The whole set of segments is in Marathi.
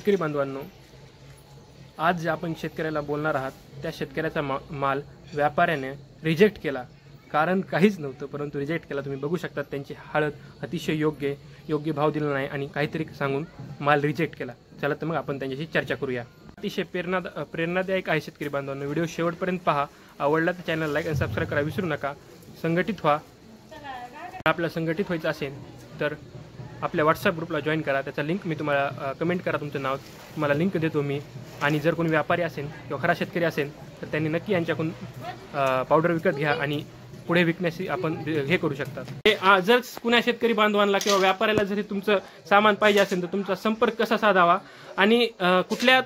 शेतकरी बांधवांनो आज जे आपण शेतकऱ्याला बोलणार आहात त्या शेतकऱ्याचा मा माल व्यापाऱ्याने रिजेक्ट केला कारण काहीच नव्हतं परंतु रिजेक्ट केला तुम्ही बघू शकता त्यांची हळद अतिशय योग्य योग्य भाव दिला नाही आणि काहीतरी सांगून माल रिजेक्ट केला चला तर मग आपण त्यांच्याशी चर्चा करूया अतिशय प्रेरणा प्रेरणादायक आहे शेतकरी बांधवांनो व्हिडिओ शेवटपर्यंत पहा आवडला तर चॅनल लाईक आणि सबस्क्राईब करा विसरू नका संघटित व्हा आपल्याला संघटित व्हायचं असेल तर आपल्या व्हॉट्सअप ग्रुपला जॉईन करा त्याचा लिंक मी तुम्हाला कमेंट करा तुमचं नाव तुम्हाला लिंक देतो मी आणि जर कोणी व्यापारी असेल किंवा खरा शेतकरी असेल तर त्यांनी नक्की यांच्याकडून पावडर विकत घ्या आणि पुढे विकण्याशी आपण हे करू शकतात हे जर कुणा शेतकरी बांधवांना किंवा व्यापाऱ्याला जरी तुमचं सामान पाहिजे असेल तर तुमचा संपर्क कसा साधावा आणि कुठल्या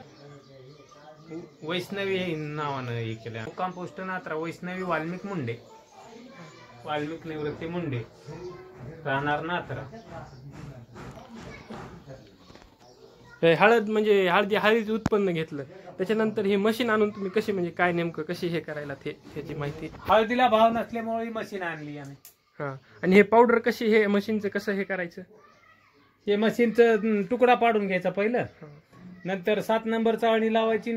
वैष्णवी नावानं हे केलं पोस्ट नात्रा वैष्णवी वाल्मिक मुंडे वाल्मिक निवृत्ती मुंडे राहणार नात्रा हळद म्हणजे हळदी हळदीचं उत्पन्न घेतलं त्याच्यानंतर हे मशीन आणून तुम्ही कशी म्हणजे काय नेमकं कशी हे करायला ते माहिती हळदीला भाव नसल्यामुळे ही मशीन आणली आम्ही हा आणि हे पावडर कशी हे मशीनचं कसं हे करायचं हे मशीनचं तुकडा पाडून घ्यायचा पहिलं नंतर सात नंबर चाळणी लावायची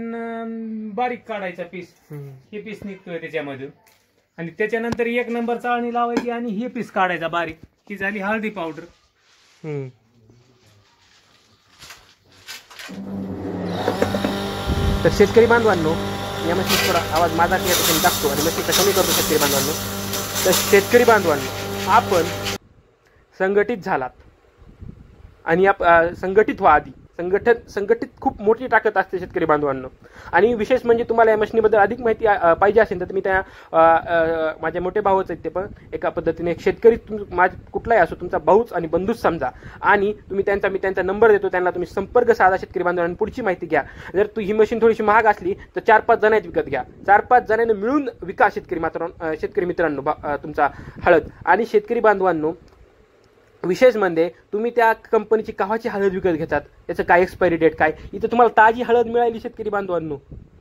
बारीक काढायचा पीस हे पीस निघतोय त्याच्यामधून आणि त्याच्यानंतर एक नंबर चाळणी लावायची आणि हे पीस काढायचा बारीक की झाली हळदी पावडर तर शेतकरी बांधवांनो या मशीन थोडा आवाज माझा या टाकतो आणि मशीन कमी करतो शेतकरी बांधवांनो तर शेतकरी बांधवांनो आपण संघटित झालात आणि आप संघटित व्हा आधी संघटन संघटित खूप मोठी टाकत असते शेतकरी बांधवांना आणि विशेष म्हणजे तुम्हाला या मशनीबद्दल अधिक माहिती पाहिजे असेल तर तुम्ही त्या माझ्या मोठे भाऊच आहेत ते पण एका पद्धतीने एक शेतकरी तुम कुठलाही असो तुमचा भाऊच आणि बंधूच समजा आणि तुम्ही त्यांचा मी त्यांचा नंबर देतो त्यांना तुम्ही संपर्क साधा शेतकरी बांधवांना पुढची माहिती घ्या जर तू ही मशीन थोडीशी महाग असली तर चार पाच जणांत विकत घ्या चार पाच जणांना मिळून विका शेतकरी मात्र शेतकरी मित्रांनो तुमचा हळद आणि शेतकरी बांधवांनो विशेष म्हणजे तुम्ही त्या कंपनीची कावाची हळद विकत घेतात याचं काय एक्सपायरी डेट काय इथं तुम्हाला ताजी हळद मिळाली शेतकरी बांधवांनो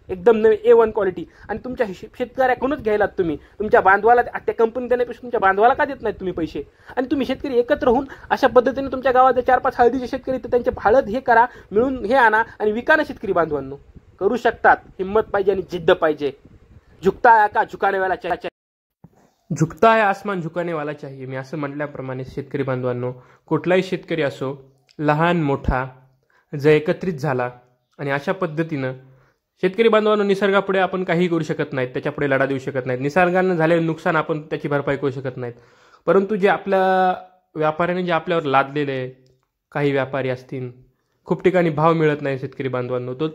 एकदम नवी ए वन क्वालिटी आणि तुमच्या शेतकऱ्याकडूनच घ्यायलात तुम्ही तुमच्या बांधवाला त्या कंपनी देण्यापेक्षा तुमच्या बांधवाला का देत नाही तुम्ही पैसे आणि तुम्ही शेतकरी एकत्र होऊन अशा पद्धतीने तुमच्या गावात चार पाच हळदीचे शेतकरी तर त्यांचे हळद हे करा मिळून हे आणा आणि विका ना शेतकरी बांधवांनो करू शकतात हिंमत पाहिजे आणि जिद्द पाहिजे झुकता का झुकाने वेळाच्या झुकता है आसमान झुकाने वाला चाहिए मी असं म्हटल्याप्रमाणे शेतकरी बांधवांनो कुठलाही शेतकरी असो लहान मोठा जर एकत्रित झाला आणि अशा पद्धतीनं शेतकरी बांधवांनो निसर्गापुढे आपण काहीही करू शकत नाहीत त्याच्यापुढे लढा देऊ शकत नाहीत निसर्गानं झालेलं नुकसान आपण त्याची भरपाई करू शकत नाहीत परंतु जे आपल्या व्यापाऱ्याने जे आपल्यावर लादलेले आहे काही व्यापारी असतील खूप ठिकाणी भाव मिळत नाही शेतकरी बांधवांनो तो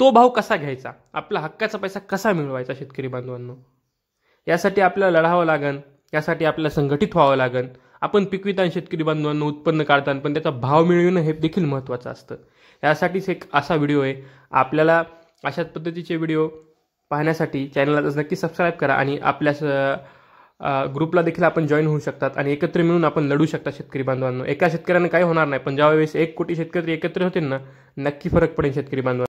तो भाव कसा घ्यायचा आपला हक्काचा पैसा कसा मिळवायचा शेतकरी बांधवांनो यासाठी आपल्याला लढावं लागन यासाठी आपल्याला संघटित व्हावं लागन आपण पिकविता शेतकरी बांधवांना उत्पन्न काढताना पण त्याचा भाव मिळविणं हे देखील महत्त्वाचं असतं यासाठीच एक असा व्हिडिओ आहे आपल्याला अशाच पद्धतीचे व्हिडिओ पाहण्यासाठी चॅनलला नक्की सबस्क्राईब करा आणि आपल्या ग्रुपला देखील आपण जॉईन होऊ शकतात आणि एकत्र मिळून आपण लढू शकता शेतकरी बांधवांना एका शेतकऱ्यांना काही होणार नाही पण ज्यावेळेस एक कोटी शेतकरी एकत्र होतील ना नक्की फरक पडेल शेतकरी बांधवांना